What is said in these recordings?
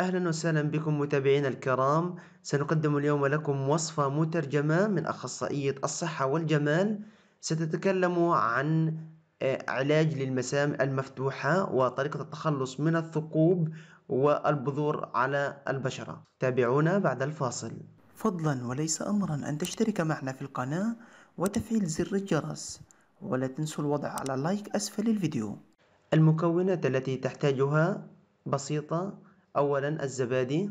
أهلا وسهلا بكم متابعينا الكرام سنقدم اليوم لكم وصفة مترجمة من أخصائية الصحة والجمال ستتكلم عن آه، علاج للمسام المفتوحة وطريقة التخلص من الثقوب والبذور على البشرة تابعونا بعد الفاصل فضلا وليس أمرا أن تشترك معنا في القناة وتفعيل زر الجرس ولا تنسوا الوضع على لايك أسفل الفيديو المكونات التي تحتاجها بسيطة أولا الزبادي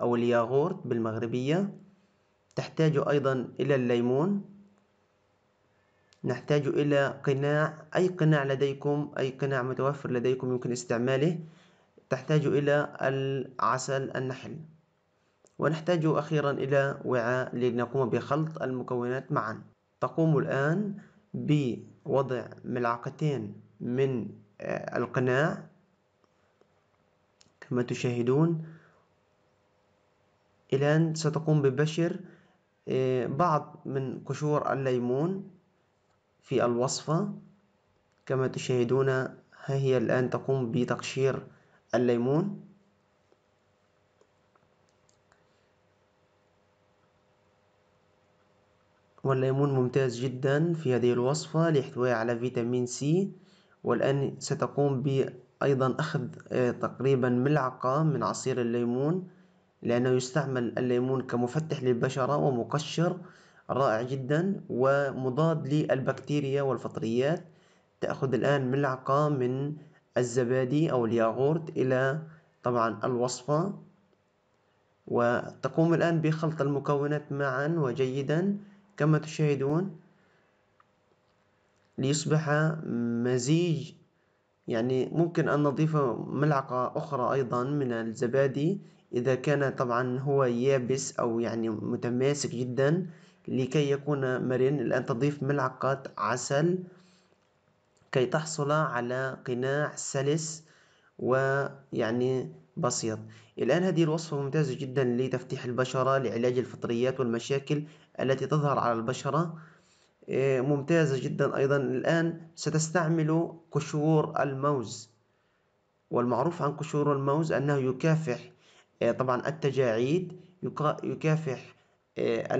أو الياغورت بالمغربية تحتاج أيضا إلى الليمون نحتاج إلى قناع أي قناع لديكم أي قناع متوفر لديكم يمكن استعماله تحتاج إلى العسل النحل ونحتاج أخيرا إلى وعاء لنقوم بخلط المكونات معا تقوم الآن بوضع ملعقتين من آه، القناع كما تشاهدون الآن ستقوم ببشر آه، بعض من قشور الليمون في الوصفة كما تشاهدون ها هي الآن تقوم بتقشير الليمون والليمون ممتاز جدا في هذه الوصفة لاحتوائه على فيتامين سي والآن ستقوم بأيضا أخذ آه، تقريبا ملعقة من عصير الليمون لأنه يستعمل الليمون كمفتح للبشرة ومقشر رائع جدا ومضاد للبكتيريا والفطريات تأخذ الآن ملعقة من الزبادي أو الياغورت إلى طبعا الوصفة وتقوم الآن بخلط المكونات معا وجيدا كما تشاهدون ليصبح مزيج يعني ممكن أن نضيف ملعقة أخرى أيضا من الزبادي إذا كان طبعا هو يابس أو يعني متماسك جدا لكي يكون مرن الآن تضيف ملعقة عسل كي تحصل على قناع سلس ويعني بسيط الآن هذه الوصفة ممتازة جدا لتفتيح البشرة لعلاج الفطريات والمشاكل التي تظهر على البشرة آه، ممتازة جدا أيضا الآن ستستعمل قشور الموز والمعروف عن قشور الموز أنه يكافح آه، طبعا التجاعيد يكافح آه،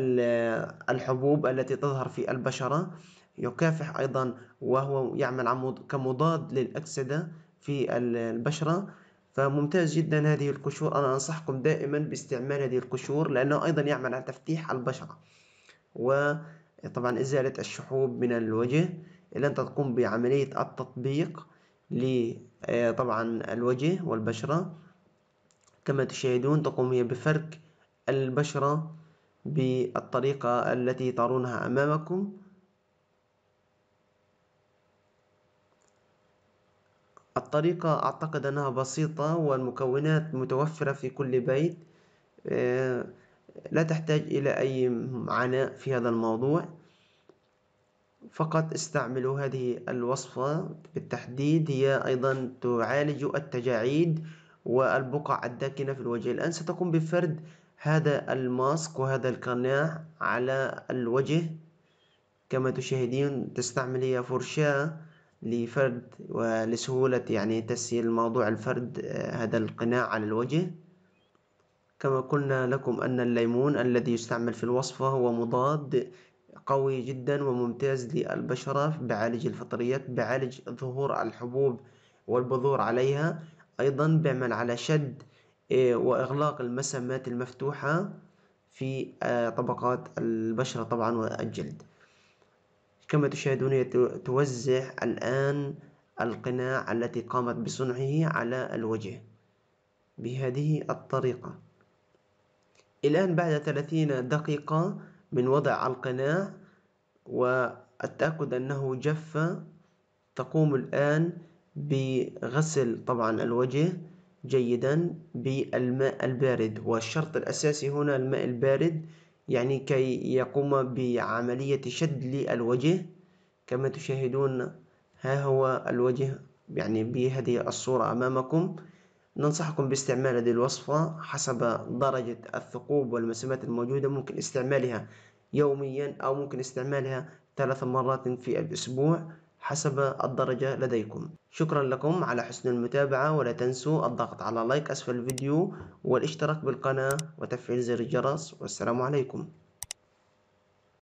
الحبوب التي تظهر في البشرة يكافح أيضا وهو يعمل كمضاد للأكسدة في البشرة فممتاز جدا هذه القشور أنا أنصحكم دائما باستعمال هذه القشور لأنه أيضا يعمل على تفتيح البشرة و طبعا إزالة الشحوب من الوجه إلى أن تقوم بعملية التطبيق لطبعا آه، الوجه والبشرة كما تشاهدون تقوم هي بفرك البشرة بالطريقة التي ترونها أمامكم الطريقة أعتقد أنها بسيطة والمكونات متوفرة في كل بيت آه، لا تحتاج إلى أي عناء في هذا الموضوع فقط استعملوا هذه الوصفة بالتحديد هي أيضا تعالج التجاعيد والبقع الداكنة في الوجه الآن ستقوم بفرد هذا الماسك وهذا القناع على الوجه كما تشاهدين تستعمل هي فرشاة لفرد ولسهولة يعني تسهيل موضوع الفرد آه، هذا القناع على الوجه كما قلنا لكم أن الليمون الذي يستعمل في الوصفة هو مضاد قوي جدا وممتاز للبشرة بعالج الفطريات بعالج ظهور الحبوب والبذور عليها أيضا بعمل على شد إيه، وإغلاق المسامات المفتوحة في آه، طبقات البشرة طبعا والجلد كما تشاهدون توزع الآن القناع التي قامت بصنعه على الوجه بهذه الطريقة الآن بعد 30 دقيقة من وضع القناع والتأكد أنه جف تقوم الآن بغسل طبعا الوجه جيدا بالماء البارد والشرط الأساسي هنا الماء البارد يعني كي يقوم بعملية شد للوجه كما تشاهدون ها هو الوجه يعني بهذه الصورة أمامكم ننصحكم باستعمال هذه الوصفة حسب درجة الثقوب والمسامات الموجودة ممكن استعمالها يوميا أو ممكن استعمالها ثلاث مرات في الأسبوع حسب الدرجة لديكم شكرا لكم على حسن المتابعة ولا تنسوا الضغط على لايك أسفل الفيديو والاشتراك بالقناة وتفعيل زر الجرس والسلام عليكم